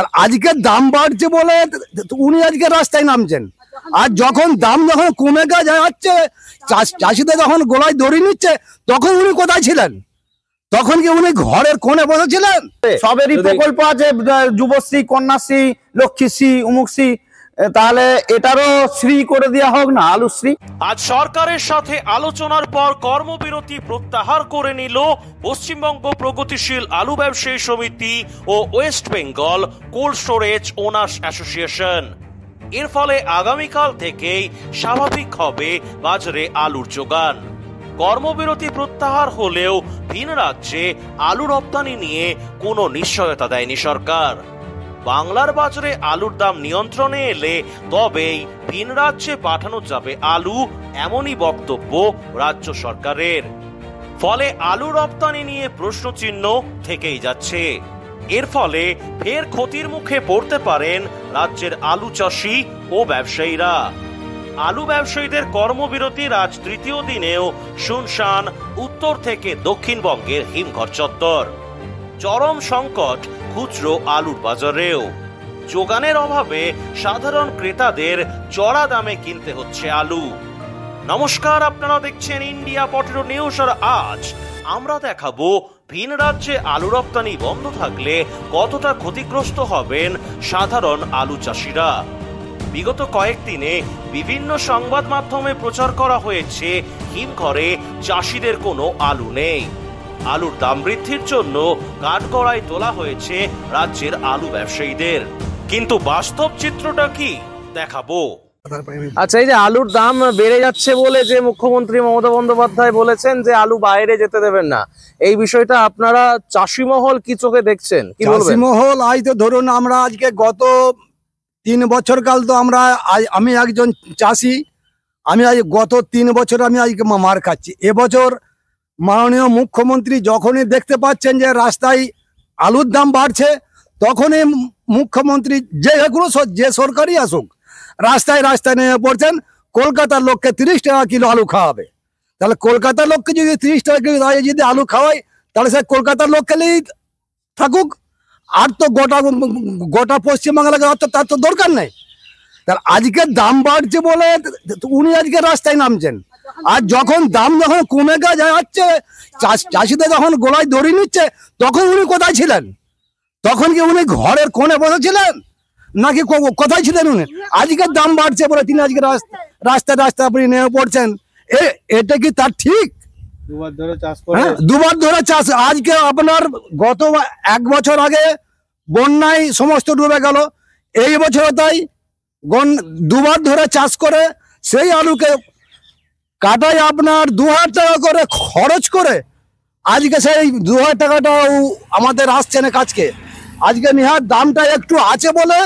আর আজকে দাম বাড়ছে বলে উনি আজকে রাস্তায় নামছেন আর যখন দাম যখন কমে গেছে যাচ্ছে চাষিদের যখন গোলায় দড়ি নিচ্ছে তখন উনি কোথায় ছিলেন তখন কি উনি ঘরের কোণে বসেছিলেন সবেরই প্রকল্প আছে যুবশ্রী কন্যাশ্রী লক্ষ্মীশ্রী উমুকশ্রী তাহলে এটারও শ্রী করে দেওয়া হোক না আলুশ্রী আজ সরকারের সাথে আলোচনার পর কর্মবিরতি প্রত্যাহার করে নিল পশ্চিমবঙ্গ প্রগতিশীল আলু ব্যবসায়ী সমিতি ও West Bengal cold storage owners association এর ফলে আগামীকাল থেকেই স্বাভাবিক হবে বাজারে আলুর যোগান কর্মবিরতি প্রত্যাহার হলেও ভিন রাজ্যে আলু রপ্তানি নিয়ে কোনো নিশ্চয়তা দেয়নি সরকার বাংলার বাজারে আলুর দাম নিয়ন্ত্রণে এলে তবেই ভিন রাজ্যে পাঠানো যাবে আলু এমনই বক্তব্য রাজ্য সরকারের ফলে আলু রপ্তানি নিয়ে প্রশ্নচিহ্ন থেকেই যাচ্ছে এর ফলে ফের ক্ষতির মুখে পড়তে পারেন রাজ্যের আলু চাষী ও ব্যবসায়ীরা আলু ব্যবসায়ীদের কর্মবিরতির আজ তৃতীয় দিনেও শুনশান উত্তর থেকে দক্ষিণবঙ্গের হিমঘর চত্বর চরম সংকট খুচরো আলুর বাজারেও যোগানের অভাবে সাধারণ ক্রেতাদের চড়া দামে কিনতে হচ্ছে আলু নমস্কার আপনারা দেখছেন ইন্ডিয়া পটেটো নিউজ আর আজ আমরা দেখাবো ভিন রাজ্যে আলু রপ্তানি বন্ধ থাকলে কতটা ক্ষতিগ্রস্ত হবেন সাধারণ আলু চাষিরা বিগত কয়েকদিনে বিভিন্ন সংবাদ মাধ্যমে প্রচার করা হয়েছে হিমঘরে চাষিদের কোনো আলু নেই আলুর দাম বৃদ্ধির জন্য কাঠগড়ায় তোলা হয়েছে রাজ্যের আলু ব্যবসায়ীদের কিন্তু বাস্তব চিত্রটা কি দেখাবো আচ্ছা এই যে আলুর দাম বেড়ে যাচ্ছে বলে যে মুখ্যমন্ত্রী মমতা বন্দ্যোপাধ্যায় বলেছেন যে আলু বাইরে যেতে দেবেন না এই বিষয়টা আপনারা চাষি মহল কি চোখে দেখছেন চাষি আজ তো ধরুন আমরা আজকে গত তিন বছর কাল তো আমরা আমি একজন চাষি আমি আজ গত তিন বছর আমি আজকে মার খাচ্ছি এবছর মাননীয় মুখ্যমন্ত্রী যখনই দেখতে পাচ্ছেন যে রাস্তায় আলুর দাম বাড়ছে তখনই মুখ্যমন্ত্রী যেগুলো যে সরকারই আসুক রাস্তায় রাস্তায় নেমে পড়ছেন কলকাতার লোককে তিরিশ টাকা কিলো আলু খাওয়াবে তাহলে কলকাতার লোককে যদি তিরিশ টাকা কিলো যদি আলু খাওয়াই তাহলে সে কলকাতার লোক খেলেই থাকুক আর তো গোটা গোটা পশ্চিমবাংলাকে তো তার তো দরকার নেই তার আজকে দাম বাড়ছে বলে উনি আজকে রাস্তায় নামছেন আর যখন দাম যখন কমে গেছে যাচ্ছে চাষিদের যখন গোলায় দড়ি নিচ্ছে তখন উনি কোথায় ছিলেন তখন কি উনি ঘরের কোণে বসেছিলেন নাকি কোথায় ছিলেন উনি আজকের দাম বাড়ছে বলে তিনি আজকে রাস্তায় রাস্তায় আপনি নেমে পড়ছেন এটা কি তার ঠিক দুবার ধরে চাষ হ্যাঁ, আজকে আপনার গত এক বছর আগে বন্যায় সমস্ত ডুবে গেল এই বছর তাই দুবার ধরে চাষ করে সেই আলুকে কাটায় আপনার দু হাজার টাকা করে খরচ করে আজকে সেই দু হাজার টাকাটাও আমাদের আসছে না কাজকে আজকে নিহার দামটা একটু আছে বলে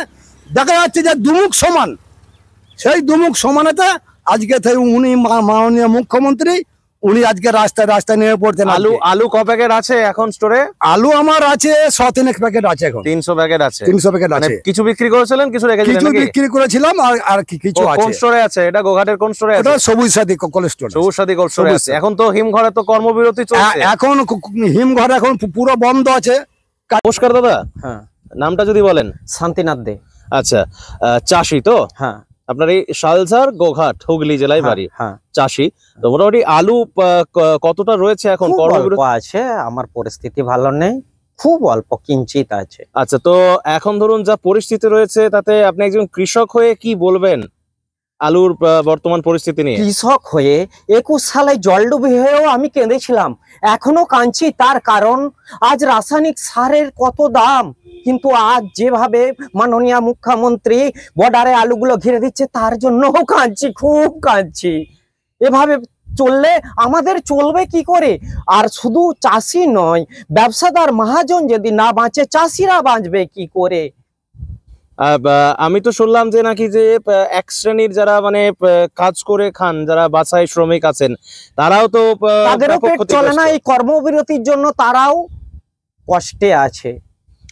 দেখা যাচ্ছে যে দুমুখ সমান সেই দুমুখ সমানেতে আজকে সেই উনি মাননীয় মুখ্যমন্ত্রী উনি আজকে রাস্তায় রাস্তায় নেমে পড়তেন আলু আলু ক প্যাকেট আছে এখন স্টোরে আলু আমার আছে শতিনেক প্যাকেট আছে এখন তিনশো প্যাকেট আছে তিনশো প্যাকেট মানে আছে কিছু বিক্রি করেছিলেন কিছু কিছু বিক্রি করেছিলাম আর আর কিছু কোন স্টোরে আছে এটা গোঘাটের কোন স্টোরে আছে এটা সবুজ সাথী কল স্টোর সবুজ সাথী কল স্টোরে আছে এখন তো হিমঘরে তো কর্মবিরতি চলছে এখন হিমঘর এখন পুরো বন্ধ আছে নমস্কার দাদা হ্যাঁ নামটা যদি বলেন শান্তিনাথ দে আচ্ছা চাষি তো হ্যাঁ আপনার এই শালঝার গোঘাট হুগলি জেলায় হ্যাঁ, বাড়ি হ্যাঁ। চাষি তো মোটামুটি আলু কতটা রয়েছে এখন আছে আমার পরিস্থিতি ভালো নেই খুব অল্প কিঞ্চিত আছে আচ্ছা তো এখন ধরুন যা পরিস্থিতি রয়েছে তাতে আপনি একজন কৃষক হয়ে কি বলবেন আলুর বর্তমান পরিস্থিতি নিয়ে কৃষক হয়ে একুশ সালে জলডুবি হয়েও আমি কেঁদেছিলাম এখনো কাঁদছি তার কারণ আজ রাসায়নিক সারের কত দাম কিন্তু আজ যেভাবে মাননীয় মুখ্যমন্ত্রী বর্ডারে আলুগুলো ঘিরে দিচ্ছে তার জন্যও কাঁদছি খুব কাঁদছি এভাবে চললে আমাদের চলবে কি করে আর শুধু চাষি নয় ব্যবসাদার মহাজন যদি না বাঁচে চাষিরা বাঁচবে কি করে আমি তো শুনলাম যে নাকি যে এক শ্রেণীর যারা মানে কাজ করে খান যারা বাছাই শ্রমিক আছেন তারাও তো চলে না এই কর্মবিরতির জন্য তারাও কষ্টে আছে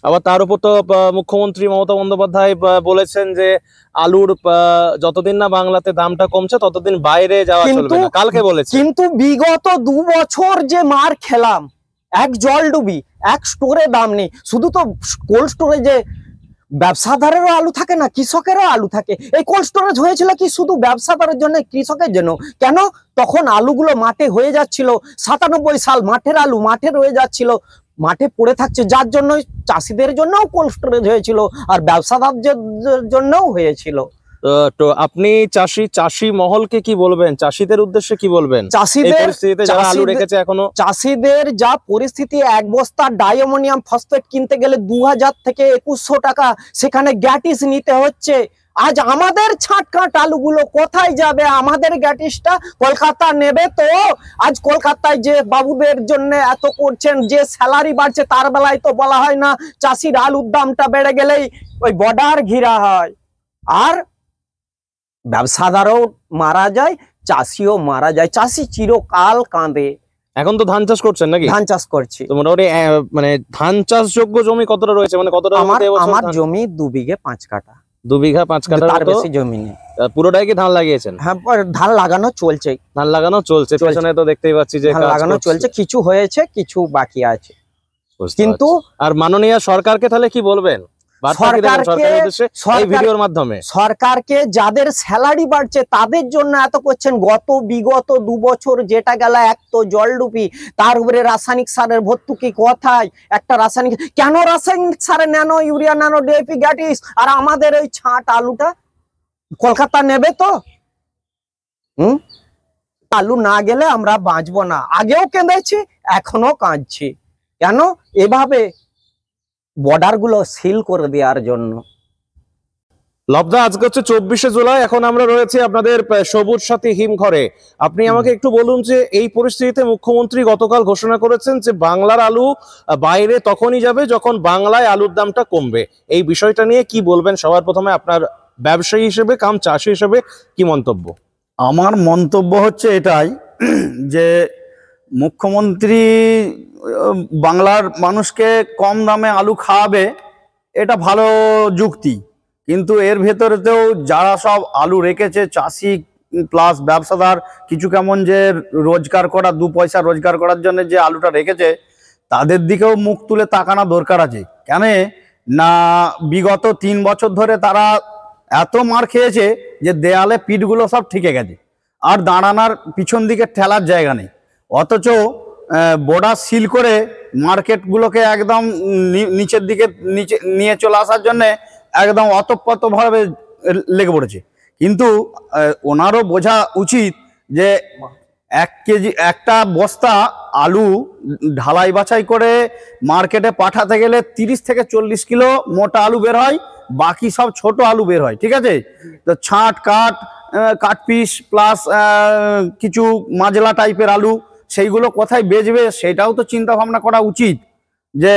আবার তার উপর তো মুখ্যমন্ত্রী মমতা বন্দ্যোপাধ্যায় বলেছেন যে আলুর যতদিন না বাংলাতে দামটা কমছে ততদিন বাইরে যাওয়া চলবে না কালকে বলেছে কিন্তু বিগত দু বছর যে মার খেলাম এক জল ডুবি এক স্টোরে দাম নেই শুধু তো কোল্ড স্টোরে যে ব্যবসাদারেরও আলু থাকে না কৃষকেরও আলু থাকে এই কোল্ড স্টোরেজ হয়েছিল কি শুধু ব্যবসাদারের জন্য কৃষকের জন্য কেন তখন আলুগুলো মাঠে হয়ে যাচ্ছিল সাতানব্বই সাল মাঠের আলু মাঠে রয়ে যাচ্ছিল মাঠে পড়ে থাকছে যার জন্য চাষিদের জন্যও কোল্ড স্টোরেজ হয়েছিল আর ব্যবসাদারদের জন্যও হয়েছিল তো আপনি চাষি চাষি মহলকে কি বলবেন চাষিদের উদ্দেশ্যে কি বলবেন চাষিদের আলু রেখেছে এখনো চাষিদের যা পরিস্থিতি এক বস্তা ডায়মোনিয়াম ফসফেট কিনতে গেলে দু থেকে একুশশো টাকা সেখানে গ্যাটিস নিতে হচ্ছে আজ আমাদের ছাটকাট আলুগুলো কোথায় যাবে আমাদের গ্যাটিসটা কলকাতা নেবে তো আজ কলকাতায় যে বাবুদের জন্য এত করছেন যে স্যালারি বাড়ছে তার বেলায় তো বলা হয় না চাষির আলুর দামটা বেড়ে গেলেই ওই বর্ডার ঘিরা হয় আর ব্যবসাদারও মারা যায় চাষিও মারা যায় চাষি চিরকাল কাঁদে এখন তো ধান চাষ করছেন নাকি ধান চাষ করছি মোটামুটি মানে ধান চাষযোগ্য জমি কতটা রয়েছে মানে কতটা আমার আমার জমি দু বিঘে পাঁচ কাটা দু বিঘা পাঁচ কাটা তার বেশি জমি নেই পুরোটাই কি ধান লাগিয়েছেন হ্যাঁ ধান লাগানো চলছে ধান লাগানো চলছে পেছনে তো দেখতেই পাচ্ছি যে লাগানো চলছে কিছু হয়েছে কিছু বাকি আছে কিন্তু আর মাননীয় সরকারকে তাহলে কি বলবেন সরকারকে যাদের স্যালারি বাড়ছে তাদের জন্য এত করছেন গত বিগত দু বছর যেটা গেল এক তো জলডুপি তার উপরে রাসায়নিক সারের ভর্তুকি কথায় একটা রাসায়নিক কেন রাসায়নিক সারে ন্যানো ইউরিয়া ন্যানো ডিএপি গ্যাটিস আর আমাদের ওই ছাট আলুটা কলকাতা নেবে তো হুম আলু না গেলে আমরা বাঁচবো না আগেও কেঁদেছি এখনো কাঁদছি কেন এভাবে বর্ডারগুলো সিল করে দেওয়ার জন্য লব্ধা আজকে হচ্ছে চব্বিশে জুলাই এখন আমরা রয়েছি আপনাদের সবুজ সাথী হিমঘরে আপনি আমাকে একটু বলুন যে এই পরিস্থিতিতে মুখ্যমন্ত্রী গতকাল ঘোষণা করেছেন যে বাংলার আলু বাইরে তখনই যাবে যখন বাংলায় আলুর দামটা কমবে এই বিষয়টা নিয়ে কি বলবেন সবার প্রথমে আপনার ব্যবসায়ী হিসেবে কাম চাষি হিসেবে কি মন্তব্য আমার মন্তব্য হচ্ছে এটাই যে মুখ্যমন্ত্রী বাংলার মানুষকে কম দামে আলু খাওয়াবে এটা ভালো যুক্তি কিন্তু এর ভেতরেতেও যারা সব আলু রেখেছে চাষি প্লাস ব্যবসাদার কিছু কেমন যে রোজগার করা দু পয়সা রোজগার করার জন্য যে আলুটা রেখেছে তাদের দিকেও মুখ তুলে তাকানো দরকার আছে কেন না বিগত তিন বছর ধরে তারা এত মার খেয়েছে যে দেয়ালে পিঠগুলো সব ঠিকে গেছে আর দাঁড়ানার পিছন দিকে ঠেলার জায়গা নেই অথচ বর্ডার সিল করে মার্কেটগুলোকে একদম নিচের দিকে নিচে নিয়ে চলে আসার জন্যে একদম অতপ্রতভাবে লেগে পড়েছে কিন্তু ওনারও বোঝা উচিত যে এক কেজি একটা বস্তা আলু ঢালাই বাছাই করে মার্কেটে পাঠাতে গেলে 30 থেকে চল্লিশ কিলো মোটা আলু বের হয় বাকি সব ছোট আলু বের হয় ঠিক আছে তো ছাঁট কাঠ কাঠ পিস প্লাস কিছু মাজলা টাইপের আলু সেইগুলো কোথায় বেচবে সেটাও তো চিন্তা ভাবনা করা উচিত যে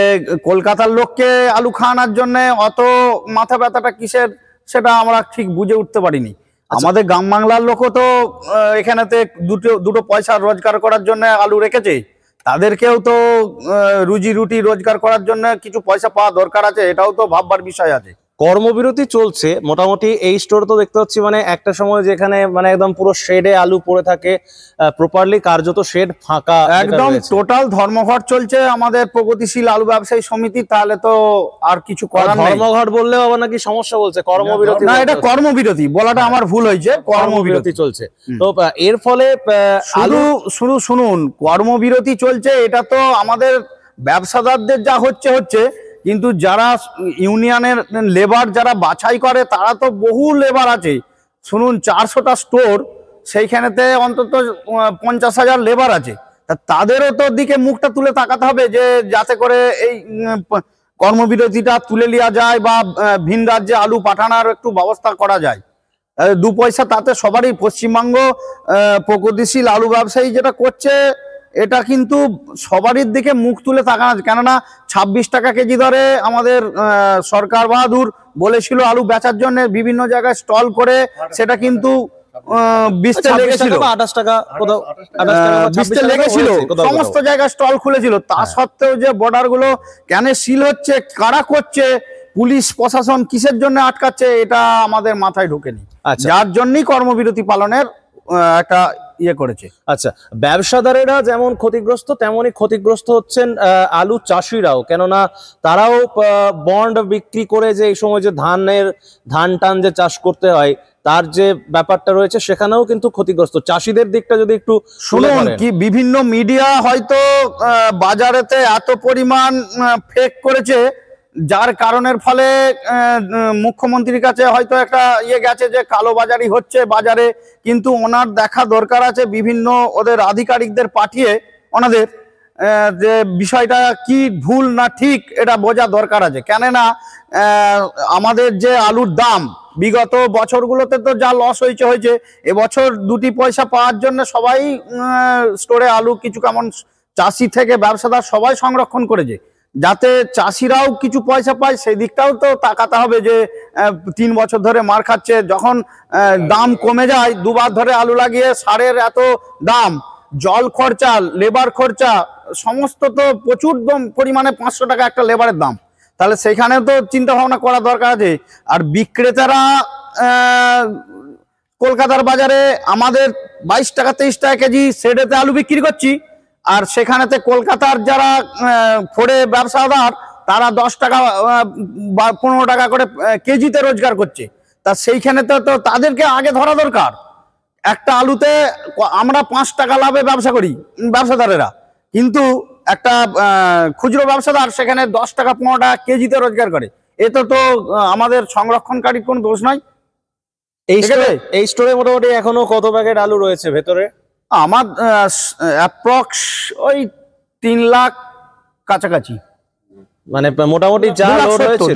কলকাতার লোককে আলু খাওয়ানোর জন্য অত মাথা ব্যথাটা কিসের সেটা আমরা ঠিক বুঝে উঠতে পারিনি আচ্ছা। আমাদের গ্রাম বাংলার লোকও তো এখানেতে দুটো দুটো পয়সা রোজগার করার জন্য আলু রেখেছে তাদেরকেও তো রুজি রুটি রোজগার করার জন্য কিছু পয়সা পাওয়া দরকার আছে এটাও তো ভাববার বিষয় আছে কর্মবিরতি চলছে মোটামুটি এই স্টোর তো দেখতে পাচ্ছি মানে একটা সময় যেখানে মানে একদম পুরো শেডে আলু পড়ে থাকে প্রপারলি কার্যত শেড ফাঁকা একদম টোটাল ধর্মঘট চলছে আমাদের প্রগতিশীল আলু ব্যবসায়ী সমিতি তাহলে তো আর কিছু করার ধর্মঘট বললেও আবার নাকি সমস্যা বলছে কর্মবিরতি না এটা কর্মবিরতি বলাটা আমার ভুল হয়েছে কর্মবিরতি চলছে তো এর ফলে আলু শুরু শুনুন কর্মবিরতি চলছে এটা তো আমাদের ব্যবসাদারদের যা হচ্ছে হচ্ছে কিন্তু যারা ইউনিয়নের লেবার যারা বাছাই করে তারা তো বহু লেবার আছে শুনুন চারশোটা স্টোর সেইখানেতে অন্তত পঞ্চাশ হাজার লেবার আছে তা তাদেরও তো দিকে মুখটা তুলে তাকাতে হবে যে যাতে করে এই কর্মবিরতিটা তুলে নেওয়া যায় বা ভিন রাজ্যে আলু পাঠানোর একটু ব্যবস্থা করা যায় দু পয়সা তাতে সবারই পশ্চিমবঙ্গ প্রগতিশীল আলু ব্যবসায়ী যেটা করছে এটা কিন্তু সবারই দিকে মুখ তুলে তাকানো কেননা ২৬ টাকা কেজি দরে আমাদের সরকার বাহাদুর বলেছিল আলু বেচার জন্য বিভিন্ন জায়গায় স্টল করে সেটা কিন্তু সমস্ত জায়গায় স্টল খুলেছিল তা হ্যাঁ। সত্ত্বেও যে বর্ডার গুলো কেন সিল হচ্ছে কারা করছে পুলিশ প্রশাসন কিসের জন্য আটকাচ্ছে এটা আমাদের মাথায় ঢুকেনি আচ্ছা। যার জন্যই কর্মবিরতি পালনের একটা ইয়ে করেছে আচ্ছা ব্যবসাদারেরা যেমন ক্ষতিগ্রস্ত তেমনই ক্ষতিগ্রস্ত হচ্ছেন আলু চাষিরাও কেননা তারাও বন্ড বিক্রি করে যে এই সময় যে ধানের ধান টান যে চাষ করতে হয় তার যে ব্যাপারটা রয়েছে সেখানেও কিন্তু ক্ষতিগ্রস্ত চাষিদের দিকটা যদি একটু শুনুন কি বিভিন্ন মিডিয়া হয়তো বাজারেতে এত পরিমাণ ফেক করেছে যার কারণের ফলে মুখ্যমন্ত্রীর কাছে হয়তো একটা ইয়ে গেছে যে কালোবাজারি হচ্ছে বাজারে কিন্তু ওনার দেখা দরকার আছে বিভিন্ন ওদের আধিকারিকদের পাঠিয়ে ওনাদের যে বিষয়টা কি ভুল না ঠিক এটা বোঝা দরকার আছে কেননা আমাদের যে আলুর দাম বিগত বছরগুলোতে তো যা লস হয়েছে হয়েছে এবছর দুটি পয়সা পাওয়ার জন্য সবাই স্টোরে আলু কিছু কেমন চাষি থেকে ব্যবসাদার সবাই সংরক্ষণ করেছে যাতে চাষিরাও কিছু পয়সা পায় সেই দিকটাও তো তাকাতে হবে যে তিন বছর ধরে মার খাচ্ছে যখন দাম কমে যায় দুবার ধরে আলু লাগিয়ে সারের এত দাম জল খরচা লেবার খরচা সমস্ত তো প্রচুর পরিমাণে পাঁচশো টাকা একটা লেবারের দাম তাহলে সেখানে তো চিন্তা ভাবনা করা দরকার আছে আর বিক্রেতারা কলকাতার বাজারে আমাদের বাইশ টাকা তেইশ টাকা কেজি সেডেতে আলু বিক্রি করছি আর সেখানেতে কলকাতার যারা ফোড়ে ব্যবসাদার তারা দশ টাকা বা পনেরো টাকা করে কেজিতে রোজগার করছে তা সেইখানে তো তো তাদেরকে আগে ধরা দরকার একটা আলুতে আমরা পাঁচ টাকা লাভে ব্যবসা করি ব্যবসাদারেরা কিন্তু একটা খুচরো ব্যবসাদার সেখানে দশ টাকা পনেরো টাকা কেজিতে রোজগার করে এতে তো আমাদের সংরক্ষণকারীর কোনো দোষ নাই এই স্টোরে মোটামুটি এখনো কত প্যাকেট আলু রয়েছে ভেতরে আমার অ্যাপ্রক্স ওই তিন লাখ কাছাকাছি মানে মোটামুটি যা লোড হয়েছিল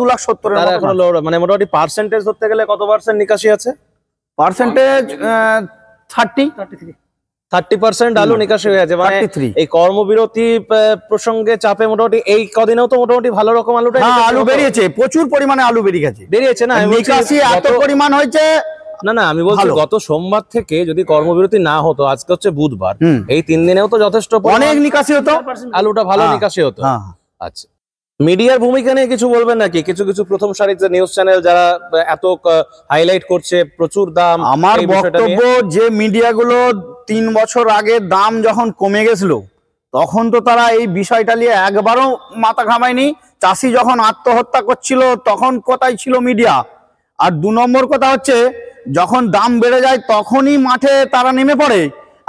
দু লাখ সত্তর আচ্ছা, মানে মোটামুটি পার্সেন্টেজ ধরতে গেলে কত পার্সেন্ট নিকাশি আছে পার্সেন্টেজ থার্টি থার্টি পার্সেন্ট আলু নিকাশি হয়ে আছে মানে এই কর্মবিরতি প্রসঙ্গে চাপে মোটামুটি এই কদিনেও তো মোটামুটি ভালো রকম আলুটা হ্যাঁ, আলু বেরিয়েছে প্রচুর পরিমাণে আলু বেরিয়ে গেছে বেরিয়েছে না নিকাশি এত পরিমাণ হয়েছে না না আমি বলছি গত সোমবার থেকে যদি কর্মবিরতি না হতো আজকে হচ্ছে বুধবার এই তিন দিনেও তো যথেষ্ট অনেক নিকাশি হতো আলুটা ভালো হ্যাঁ, নিকাশি হতো হ্যাঁ। আচ্ছা মিডিয়ার ভূমিকা নিয়ে কিছু বলবেন নাকি কিছু কিছু প্রথম সারির যে নিউজ চ্যানেল যারা এত হাইলাইট করছে প্রচুর দাম আমার বক্তব্য যে মিডিয়াগুলো তিন বছর আগে দাম যখন কমে গেছিল তখন তো তারা এই বিষয়টা নিয়ে একবারও মাথা ঘামায়নি চাষি যখন আত্মহত্যা করছিল তখন কোথায় ছিল মিডিয়া আর দু নম্বর কথা হচ্ছে যখন দাম বেড়ে যায় তখনই মাঠে তারা নেমে পড়ে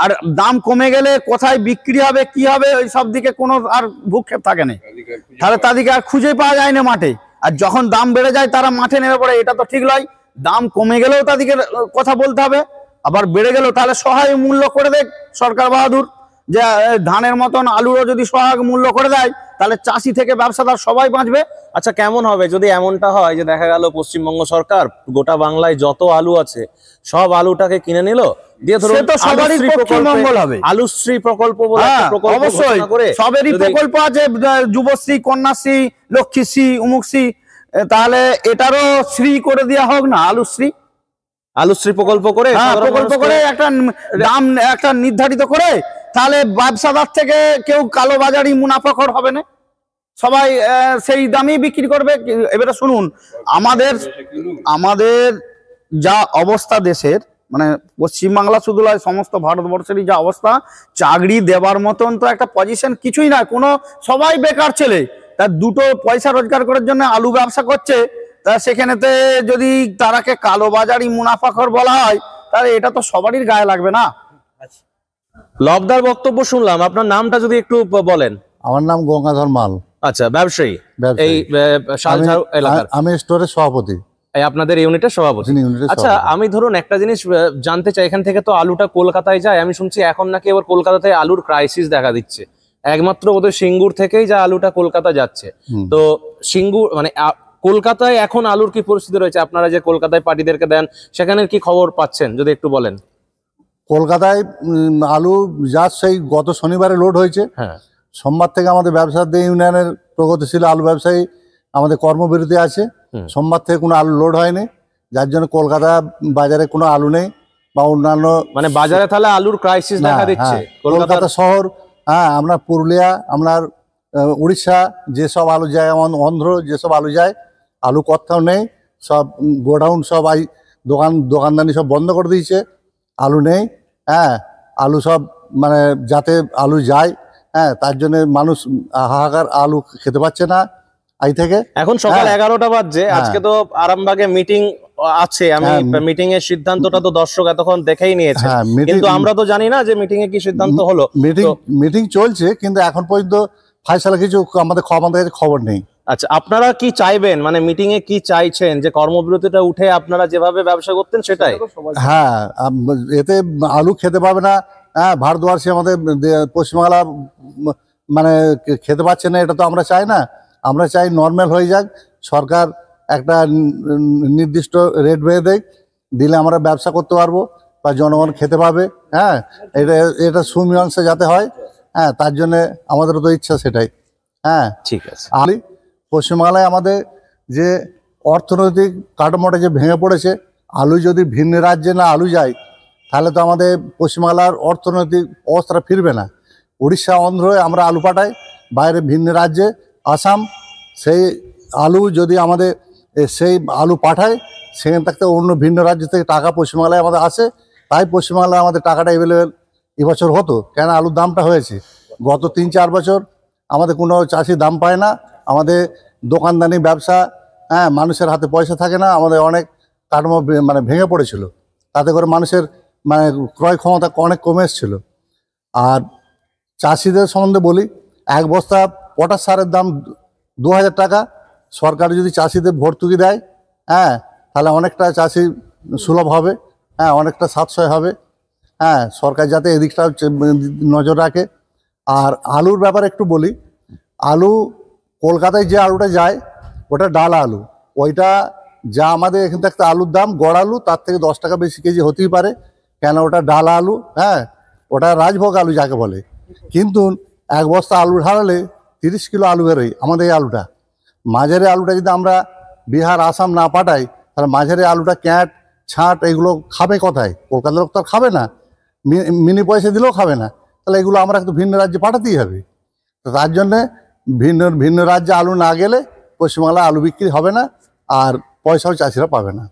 আর দাম কমে গেলে কোথায় বিক্রি হবে কি হবে ওই সব দিকে কোনো আর ভূক্ষেপ থাকে না তাহলে তাদেরকে আর খুঁজে পাওয়া যায় না মাঠে আর যখন দাম বেড়ে যায় তারা মাঠে নেমে পড়ে এটা তো ঠিক নয় দাম কমে গেলেও তাদেরকে কথা বলতে হবে আবার বেড়ে গেলেও তাহলে সহায় মূল্য করে দেয় সরকার বাহাদুর যে ধানের মতন আলুরও যদি সহায়ক মূল্য করে দেয় তাহলে চাষি থেকে ব্যবসাদার সবাই বাঁচবে আচ্ছা কেমন হবে যদি এমনটা হয় যে দেখা গেল পশ্চিমবঙ্গ সরকার গোটা বাংলায় যত আলু আছে সব আলুটাকে কিনে নিল দিয়ে হ্যাঁ, অবশ্যই সবেরই প্রকল্প আছে যুবশ্রী কন্যাশ্রী লক্ষ্মীশ্রী উমুকশ্রী তাহলে এটারও শ্রী করে দেওয়া হোক না আলুশ্রী আলুশ্রী প্রকল্প করে হ্যাঁ, প্রকল্প করে একটা দাম একটা নির্ধারিত করে তাহলে ব্যবসাদার থেকে কেউ কালো বাজারি মুনাফাখর হবে না সবাই সেই দামেই বিক্রি করবে এবারে শুনুন আমাদের আমাদের যা অবস্থা দেশের মানে পশ্চিমবাংলা শুধু নয় সমস্ত ভারতবর্ষেরই যা অবস্থা চাকরি দেওয়ার মতন তো একটা পজিশন কিছুই না কোনো সবাই বেকার ছেলে তার দুটো পয়সা রোজগার করার জন্য আলু ব্যবসা করছে তা সেখানেতে যদি তারাকে কালোবাজারি মুনাফাখর বলা হয় তাহলে এটা তো সবারই গায়ে লাগবে না আচ্ছা। লবদার বক্তব্য শুনলাম আপনার নামটা যদি একটু বলেন আমার নাম গঙ্গাধর মাল আচ্ছা ব্যবসায়ী এই এলাকার আমি স্টোরের সভাপতি আপনাদের ইউনিটের সভাপতি আচ্ছা আমি ধরুন একটা জিনিস জানতে চাই এখান থেকে তো আলুটা কলকাতায় যায় আমি শুনছি এখন নাকি এবার কলকাতাতে আলুর ক্রাইসিস দেখা দিচ্ছে একমাত্র ওদের সিঙ্গুর থেকেই যা আলুটা কলকাতা যাচ্ছে তো সিঙ্গুর মানে কলকাতায় এখন আলুর কি পরিস্থিতি রয়েছে আপনারা যে কলকাতায় পার্টিদেরকে দেন সেখানের কি খবর পাচ্ছেন যদি একটু বলেন কলকাতায় আলু যা সেই গত শনিবারে লোড হয়েছে হ্যাঁ সোমবার থেকে আমাদের দিয়ে ইউনিয়নের প্রগতিশীল আলু ব্যবসায়ী আমাদের কর্মবিরতি আছে সোমবার থেকে কোনো আলু লোড হয়নি যার জন্য কলকাতা বাজারে কোনো আলু নেই বা অন্যান্য মানে বাজারে তাহলে আলুর ক্রাইসিস দেখা হ্যাঁ, দিচ্ছে হ্যাঁ। কলকাতা শহর হ্যাঁ আমরা পুরুলিয়া আপনার উড়িষ্যা যেসব আলু যায় যেমন অন্ধ্র যেসব আলু যায় আলু কথাও নেই সব গোডাউন সব আই দোকান দোকানদানি সব বন্ধ করে দিয়েছে আলু নেই হ্যাঁ আলু সব মানে যাতে আলু যায় হ্যাঁ তার জন্য মানুষ হাহাকার আলু খেতে পারছে না আই থেকে এখন সকাল হ্যাঁ। এগারোটা বাজছে হ্যাঁ। আজকে তো আরামবাগে মিটিং আছে আমি মিটিং হ্যাঁ, এর সিদ্ধান্তটা তো দর্শক এতক্ষণ দেখেই নিয়েছে কিন্তু আমরা তো জানি না যে মিটিং এ কি সিদ্ধান্ত হলো মিটিং মিটিং চলছে কিন্তু এখন পর্যন্ত ফাইসালা কিছু আমাদের আমাদের খবর নেই আচ্ছা আপনারা কি চাইবেন মানে মিটিং এ কি চাইছেন যে কর্মবিরতিটা উঠে আপনারা যেভাবে ব্যবসা করতেন সেটাই হ্যাঁ এতে আলু খেতে পাবে না হ্যাঁ ভারতবর্ষে আমাদের পশ্চিমবাংলা মানে খেতে পাচ্ছে না এটা তো আমরা চাই না আমরা চাই নর্মাল হয়ে যাক সরকার একটা নির্দিষ্ট রেট বেঁধে দেয় দিলে আমরা ব্যবসা করতে পারবো বা জনগণ খেতে পাবে হ্যাঁ এটা এটা সুমীমাংসা যাতে হয় হ্যাঁ তার জন্যে আমাদের তো ইচ্ছা সেটাই হ্যাঁ ঠিক আছে আলি পশ্চিমবাংলায় আমাদের যে অর্থনৈতিক কাঠামোটা যে ভেঙে পড়েছে আলু যদি ভিন্ন রাজ্যে না আলু যায় তাহলে তো আমাদের পশ্চিমবাংলার অর্থনৈতিক অবস্থাটা ফিরবে না উড়িষ্যা অন্ধ্র আমরা আলু পাঠাই বাইরে ভিন্ন রাজ্যে আসাম সেই আলু যদি আমাদের সেই আলু পাঠায় সেখান থাকতে অন্য ভিন্ন রাজ্য থেকে টাকা পশ্চিমবাংলায় আমাদের আসে তাই পশ্চিমবাংলায় আমাদের টাকাটা অ্যাভেলেবেল এবছর হতো কেন আলুর দামটা হয়েছে গত তিন চার বছর আমাদের কোনো চাষি দাম পায় না আমাদের দোকানদানি ব্যবসা হ্যাঁ মানুষের হাতে পয়সা থাকে না আমাদের অনেক কাঠামো মানে ভেঙে পড়েছিল তাতে করে মানুষের মানে ক্রয় ক্ষমতা অনেক কমে এসেছিল আর চাষিদের সম্বন্ধে বলি এক বস্তা পটাশ সারের দাম দু হাজার টাকা সরকার যদি চাষিদের ভর্তুকি দেয় হ্যাঁ তাহলে অনেকটা চাষি সুলভ হবে হ্যাঁ অনেকটা সাশ্রয় হবে হ্যাঁ সরকার যাতে এদিকটা নজর রাখে আর আলুর ব্যাপারে একটু বলি আলু কলকাতায় যে আলুটা যায় ওটা ডাল আলু ওইটা যা আমাদের এখান থেকে আলুর দাম গড় আলু তার থেকে দশ টাকা বেশি কেজি হতেই পারে কেন ওটা ডাল আলু হ্যাঁ ওটা রাজভোগ আলু যাকে বলে কিন্তু এক বস্তা আলু ঢালালে তিরিশ কিলো আলু বেরোয় আমাদের এই আলুটা মাঝারি আলুটা যদি আমরা বিহার আসাম না পাঠাই তাহলে মাঝারি আলুটা ক্যাট ছাট এগুলো খাবে কোথায় কলকাতার লোক তো আর খাবে না মিনি পয়সা দিলেও খাবে না তাহলে এগুলো আমরা একটু ভিন্ন রাজ্যে পাঠাতেই হবে তো তার জন্যে ভিন্ন ভিন্ন রাজ্যে আলু না গেলে পশ্চিমবাংলা আলু বিক্রি হবে না আর পয়সাও চাষিরা পাবে না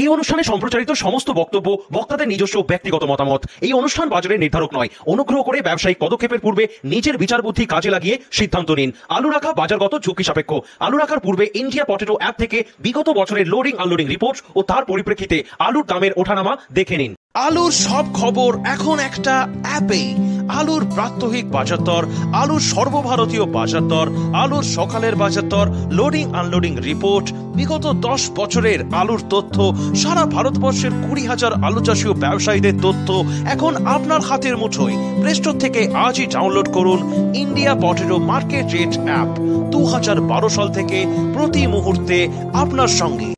এই অনুষ্ঠানে সম্প্রচারিত সমস্ত বক্তব্য বক্তাদের নিজস্ব ব্যক্তিগত মতামত এই অনুষ্ঠান বাজারের নির্ধারক নয় অনুগ্রহ করে ব্যবসায়িক পদক্ষেপের পূর্বে নিজের বিচার বুদ্ধি কাজে লাগিয়ে সিদ্ধান্ত নিন আলু রাখা বাজারগত ঝুঁকি সাপেক্ষ আলু রাখার পূর্বে ইন্ডিয়া পটেটো অ্যাপ থেকে বিগত বছরের লোডিং আনলোডিং রিপোর্ট ও তার পরিপ্রেক্ষিতে আলুর দামের ওঠানামা দেখে নিন আলুর সব খবর এখন একটা অ্যাপেই আলুর প্রাত্যহিক বাজার আলুর সর্বভারতীয় বাজার আলুর সকালের বাজার লোডিং আনলোডিং রিপোর্ট বিগত দশ বছরের আলুর তথ্য সারা ভারতবর্ষের কুড়ি হাজার আলু চাষী ও ব্যবসায়ীদের তথ্য এখন আপনার হাতের মুঠোয় প্লে স্টোর থেকে আজই ডাউনলোড করুন ইন্ডিয়া পটেরো মার্কেট রেট অ্যাপ দু হাজার বারো সাল থেকে প্রতি মুহূর্তে আপনার সঙ্গে